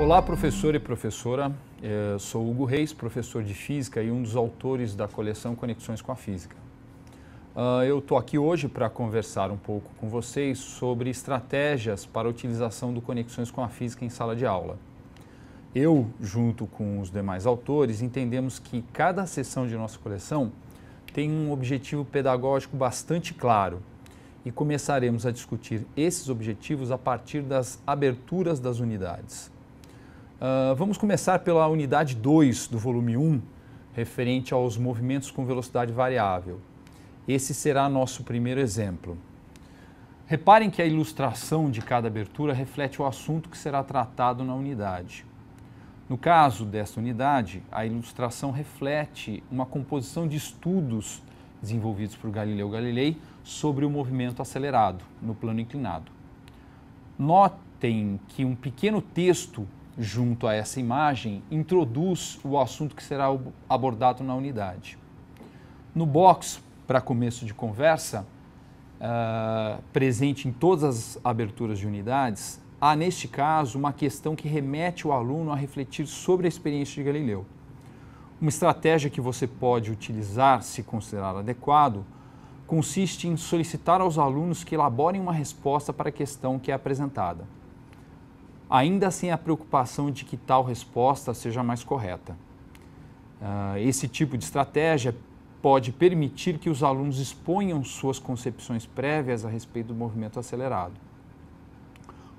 Olá, professor e professora. Eu é, sou Hugo Reis, professor de Física e um dos autores da coleção Conexões com a Física. Ah, eu estou aqui hoje para conversar um pouco com vocês sobre estratégias para a utilização do Conexões com a Física em sala de aula. Eu, junto com os demais autores, entendemos que cada sessão de nossa coleção tem um objetivo pedagógico bastante claro e começaremos a discutir esses objetivos a partir das aberturas das unidades. Uh, vamos começar pela unidade 2 do volume 1, referente aos movimentos com velocidade variável. Esse será nosso primeiro exemplo. Reparem que a ilustração de cada abertura reflete o assunto que será tratado na unidade. No caso desta unidade, a ilustração reflete uma composição de estudos desenvolvidos por Galileu Galilei sobre o movimento acelerado no plano inclinado. Notem que um pequeno texto junto a essa imagem, introduz o assunto que será abordado na unidade. No box, para começo de conversa, uh, presente em todas as aberturas de unidades, há neste caso uma questão que remete o aluno a refletir sobre a experiência de Galileu. Uma estratégia que você pode utilizar, se considerar adequado, consiste em solicitar aos alunos que elaborem uma resposta para a questão que é apresentada ainda sem assim, a preocupação de que tal resposta seja mais correta. Uh, esse tipo de estratégia pode permitir que os alunos exponham suas concepções prévias a respeito do movimento acelerado.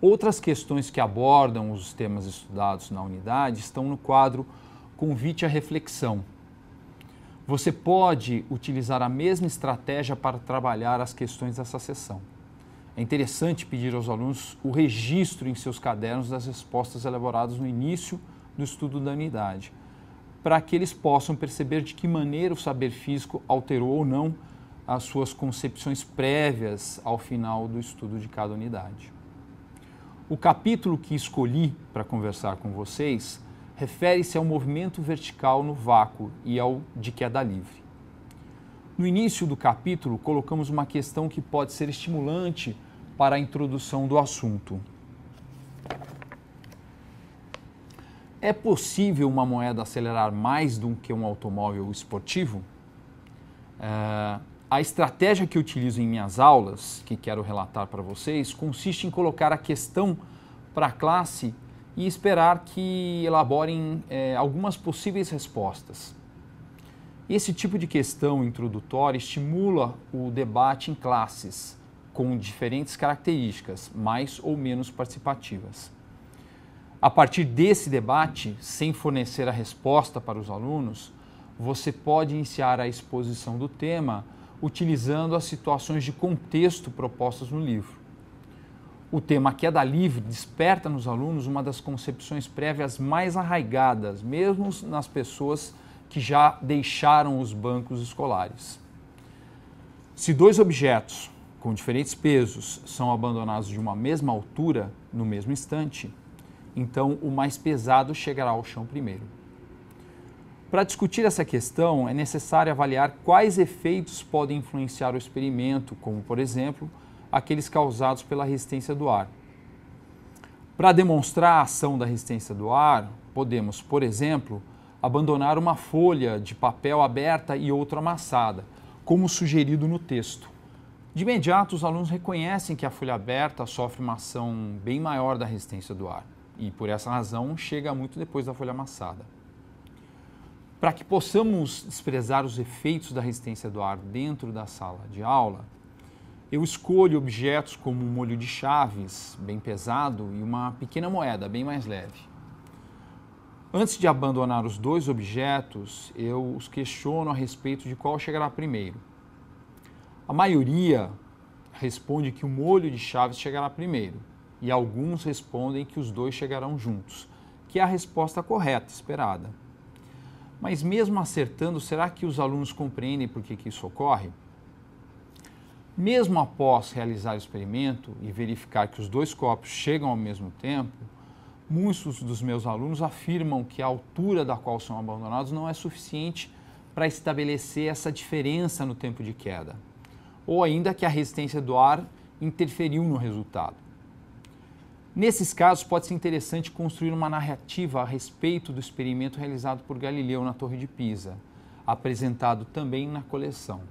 Outras questões que abordam os temas estudados na unidade estão no quadro Convite à Reflexão. Você pode utilizar a mesma estratégia para trabalhar as questões dessa sessão. É interessante pedir aos alunos o registro em seus cadernos das respostas elaboradas no início do estudo da unidade, para que eles possam perceber de que maneira o saber físico alterou ou não as suas concepções prévias ao final do estudo de cada unidade. O capítulo que escolhi para conversar com vocês refere-se ao movimento vertical no vácuo e ao de queda livre. No início do capítulo, colocamos uma questão que pode ser estimulante para a introdução do assunto. É possível uma moeda acelerar mais do que um automóvel esportivo? Uh, a estratégia que utilizo em minhas aulas, que quero relatar para vocês, consiste em colocar a questão para a classe e esperar que elaborem é, algumas possíveis respostas. Esse tipo de questão introdutória estimula o debate em classes com diferentes características, mais ou menos participativas. A partir desse debate, sem fornecer a resposta para os alunos, você pode iniciar a exposição do tema utilizando as situações de contexto propostas no livro. O tema Queda Livre desperta nos alunos uma das concepções prévias mais arraigadas, mesmo nas pessoas que já deixaram os bancos escolares. Se dois objetos, com diferentes pesos são abandonados de uma mesma altura no mesmo instante, então o mais pesado chegará ao chão primeiro. Para discutir essa questão, é necessário avaliar quais efeitos podem influenciar o experimento, como, por exemplo, aqueles causados pela resistência do ar. Para demonstrar a ação da resistência do ar, podemos, por exemplo, abandonar uma folha de papel aberta e outra amassada, como sugerido no texto. De imediato, os alunos reconhecem que a folha aberta sofre uma ação bem maior da resistência do ar e, por essa razão, chega muito depois da folha amassada. Para que possamos desprezar os efeitos da resistência do ar dentro da sala de aula, eu escolho objetos como um molho de chaves, bem pesado, e uma pequena moeda, bem mais leve. Antes de abandonar os dois objetos, eu os questiono a respeito de qual chegará primeiro a maioria responde que o molho de chaves chegará primeiro e alguns respondem que os dois chegarão juntos, que é a resposta correta, esperada. Mas mesmo acertando, será que os alunos compreendem por que, que isso ocorre? Mesmo após realizar o experimento e verificar que os dois copos chegam ao mesmo tempo, muitos dos meus alunos afirmam que a altura da qual são abandonados não é suficiente para estabelecer essa diferença no tempo de queda ou ainda que a resistência do ar interferiu no resultado. Nesses casos, pode ser interessante construir uma narrativa a respeito do experimento realizado por Galileu na Torre de Pisa, apresentado também na coleção.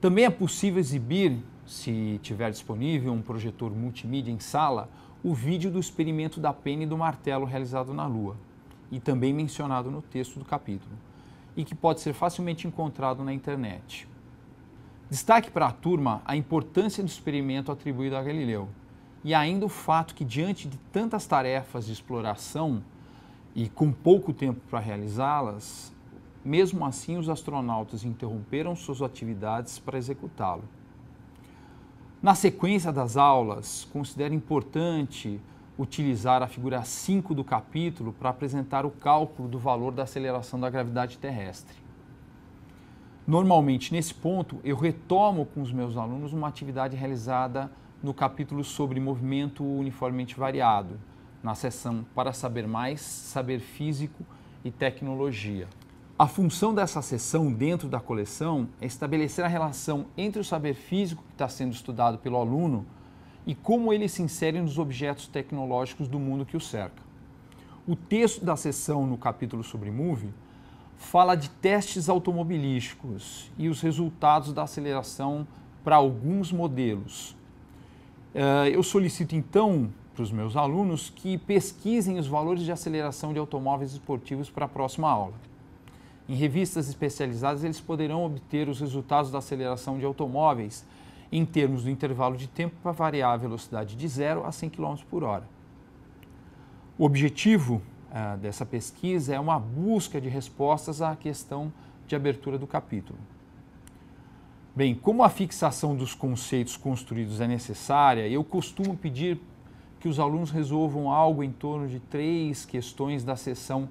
Também é possível exibir, se tiver disponível um projetor multimídia em sala, o vídeo do experimento da pena e do martelo realizado na Lua, e também mencionado no texto do capítulo, e que pode ser facilmente encontrado na internet. Destaque para a turma a importância do experimento atribuído a Galileu e ainda o fato que, diante de tantas tarefas de exploração e com pouco tempo para realizá-las, mesmo assim os astronautas interromperam suas atividades para executá-lo. Na sequência das aulas, considero importante utilizar a figura 5 do capítulo para apresentar o cálculo do valor da aceleração da gravidade terrestre. Normalmente, nesse ponto, eu retomo com os meus alunos uma atividade realizada no capítulo sobre movimento uniformemente variado, na seção Para Saber Mais, Saber Físico e Tecnologia. A função dessa seção dentro da coleção é estabelecer a relação entre o saber físico que está sendo estudado pelo aluno e como ele se insere nos objetos tecnológicos do mundo que o cerca. O texto da sessão no capítulo sobre MOVE fala de testes automobilísticos e os resultados da aceleração para alguns modelos. Eh, eu solicito então para os meus alunos que pesquisem os valores de aceleração de automóveis esportivos para a próxima aula. Em revistas especializadas, eles poderão obter os resultados da aceleração de automóveis em termos do intervalo de tempo para variar a velocidade de 0 a 100 km por hora. O objetivo ah, dessa pesquisa é uma busca de respostas à questão de abertura do capítulo. Bem, como a fixação dos conceitos construídos é necessária, eu costumo pedir que os alunos resolvam algo em torno de três questões da sessão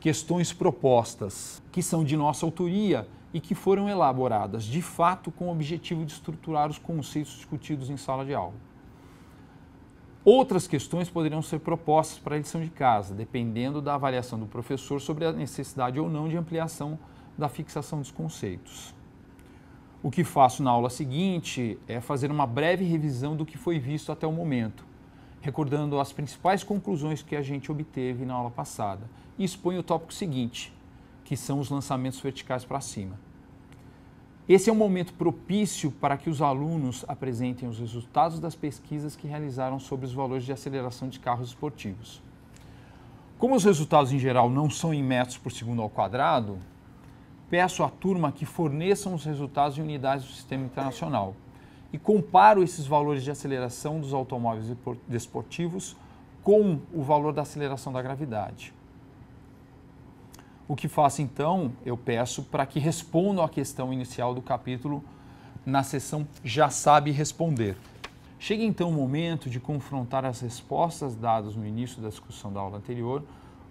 Questões Propostas, que são de nossa autoria e que foram elaboradas de fato com o objetivo de estruturar os conceitos discutidos em sala de aula. Outras questões poderiam ser propostas para a lição de casa, dependendo da avaliação do professor sobre a necessidade ou não de ampliação da fixação dos conceitos. O que faço na aula seguinte é fazer uma breve revisão do que foi visto até o momento, recordando as principais conclusões que a gente obteve na aula passada, e exponho o tópico seguinte, que são os lançamentos verticais para cima. Esse é um momento propício para que os alunos apresentem os resultados das pesquisas que realizaram sobre os valores de aceleração de carros esportivos. Como os resultados em geral não são em metros por segundo ao quadrado, peço à turma que forneçam os resultados em unidades do sistema internacional e comparo esses valores de aceleração dos automóveis desportivos com o valor da aceleração da gravidade. O que faço então? Eu peço para que respondam à questão inicial do capítulo na sessão Já Sabe Responder. Chega então o momento de confrontar as respostas dadas no início da discussão da aula anterior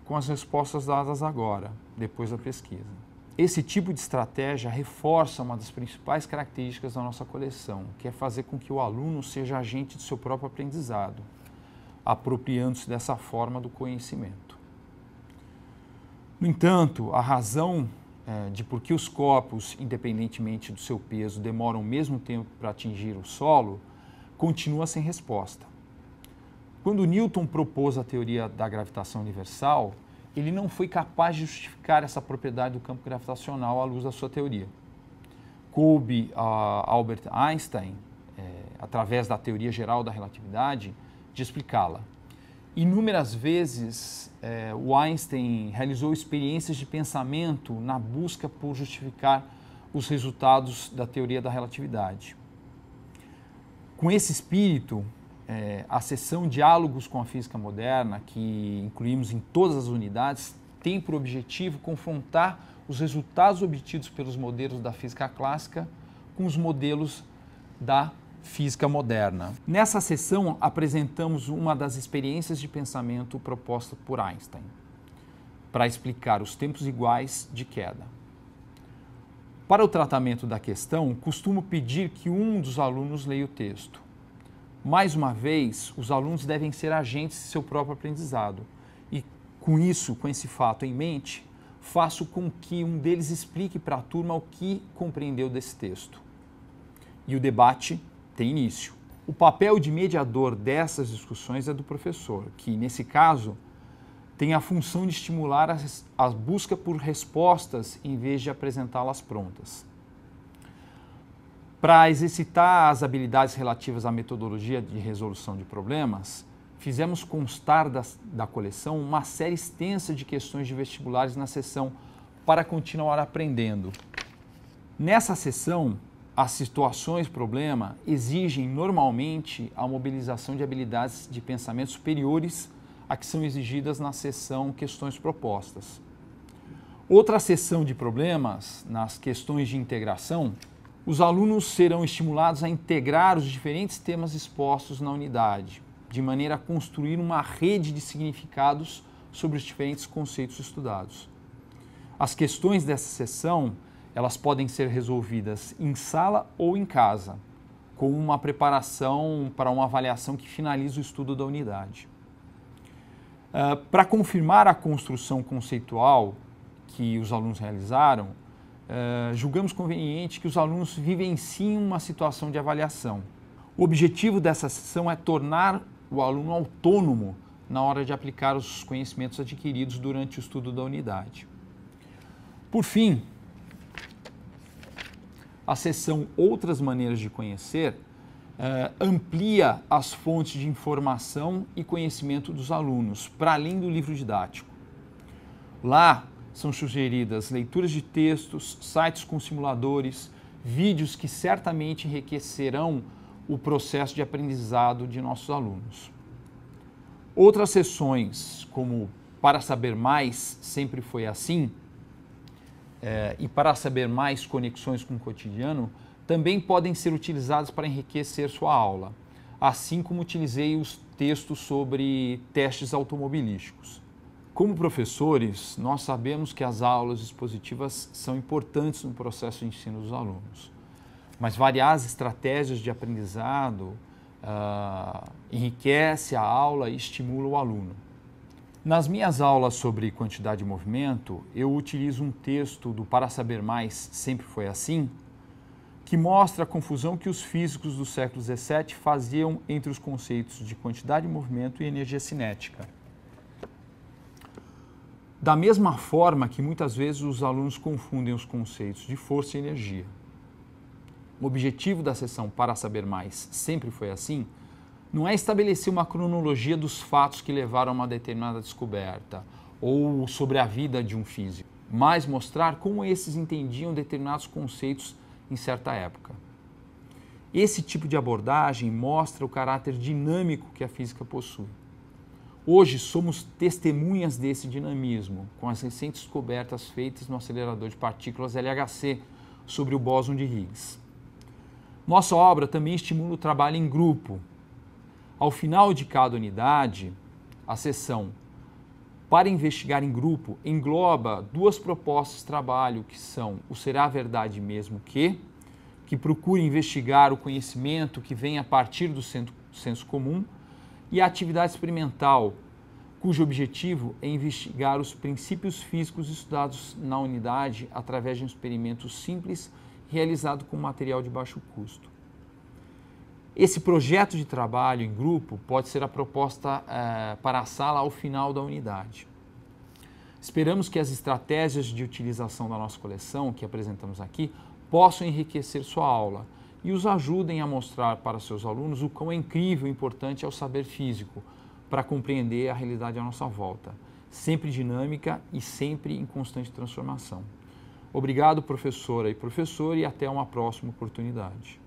com as respostas dadas agora, depois da pesquisa. Esse tipo de estratégia reforça uma das principais características da nossa coleção, que é fazer com que o aluno seja agente do seu próprio aprendizado, apropriando-se dessa forma do conhecimento. No entanto, a razão é, de por que os corpos, independentemente do seu peso, demoram o mesmo tempo para atingir o solo, continua sem resposta. Quando Newton propôs a teoria da gravitação universal, ele não foi capaz de justificar essa propriedade do campo gravitacional à luz da sua teoria. Coube a Albert Einstein, é, através da teoria geral da relatividade, de explicá-la. Inúmeras vezes, é, o Einstein realizou experiências de pensamento na busca por justificar os resultados da teoria da relatividade. Com esse espírito, é, a sessão Diálogos com a Física Moderna, que incluímos em todas as unidades, tem por objetivo confrontar os resultados obtidos pelos modelos da física clássica com os modelos da física moderna. Nessa sessão, apresentamos uma das experiências de pensamento proposta por Einstein para explicar os tempos iguais de queda. Para o tratamento da questão, costumo pedir que um dos alunos leia o texto. Mais uma vez, os alunos devem ser agentes de seu próprio aprendizado. E com isso, com esse fato em mente, faço com que um deles explique para a turma o que compreendeu desse texto. E o debate tem início. O papel de mediador dessas discussões é do professor, que, nesse caso, tem a função de estimular a, busca por respostas em vez de apresentá-las prontas. Para exercitar as habilidades relativas à metodologia de resolução de problemas, fizemos constar da, da coleção uma série extensa de questões de vestibulares na sessão para continuar aprendendo. Nessa sessão, as situações problema exigem normalmente a mobilização de habilidades de pensamento superiores a que são exigidas na seção questões propostas. Outra seção de problemas, nas questões de integração, os alunos serão estimulados a integrar os diferentes temas expostos na unidade, de maneira a construir uma rede de significados sobre os diferentes conceitos estudados. As questões dessa sessão elas podem ser resolvidas em sala ou em casa, com uma preparação para uma avaliação que finaliza o estudo da unidade. Uh, para confirmar a construção conceitual que os alunos realizaram, uh, julgamos conveniente que os alunos vivenciem uma situação de avaliação. O objetivo dessa sessão é tornar o aluno autônomo na hora de aplicar os conhecimentos adquiridos durante o estudo da unidade. Por fim, a seção Outras Maneiras de Conhecer uh, amplia as fontes de informação e conhecimento dos alunos, para além do livro didático. Lá são sugeridas leituras de textos, sites com simuladores, vídeos que certamente enriquecerão o processo de aprendizado de nossos alunos. Outras sessões, como Para Saber Mais, sempre foi assim, é, e para saber mais conexões com o cotidiano, também podem ser utilizados para enriquecer sua aula, assim como utilizei os textos sobre testes automobilísticos. Como professores, nós sabemos que as aulas expositivas são importantes no processo de ensino dos alunos, mas variar as estratégias de aprendizado uh, enriquece a aula e estimula o aluno. Nas minhas aulas sobre quantidade de movimento, eu utilizo um texto do Para Saber Mais Sempre Foi Assim, que mostra a confusão que os físicos do século XVII faziam entre os conceitos de quantidade de movimento e energia cinética. Da mesma forma que muitas vezes os alunos confundem os conceitos de força e energia. O objetivo da sessão Para Saber Mais Sempre Foi Assim não é estabelecer uma cronologia dos fatos que levaram a uma determinada descoberta ou sobre a vida de um físico, mas mostrar como esses entendiam determinados conceitos em certa época. Esse tipo de abordagem mostra o caráter dinâmico que a física possui. Hoje somos testemunhas desse dinamismo, com as recentes descobertas feitas no acelerador de partículas LHC sobre o bóson de Higgs. Nossa obra também estimula o trabalho em grupo, ao final de cada unidade, a sessão para investigar em grupo engloba duas propostas de trabalho que são o será verdade mesmo que, que procura investigar o conhecimento que vem a partir do senso comum, e a atividade experimental, cujo objetivo é investigar os princípios físicos estudados na unidade através de um experimento simples realizado com material de baixo custo. Esse projeto de trabalho em grupo pode ser a proposta eh, para a sala ao final da unidade. Esperamos que as estratégias de utilização da nossa coleção, que apresentamos aqui, possam enriquecer sua aula e os ajudem a mostrar para seus alunos o quão incrível e importante é o saber físico para compreender a realidade à nossa volta, sempre dinâmica e sempre em constante transformação. Obrigado, professora e professor, e até uma próxima oportunidade.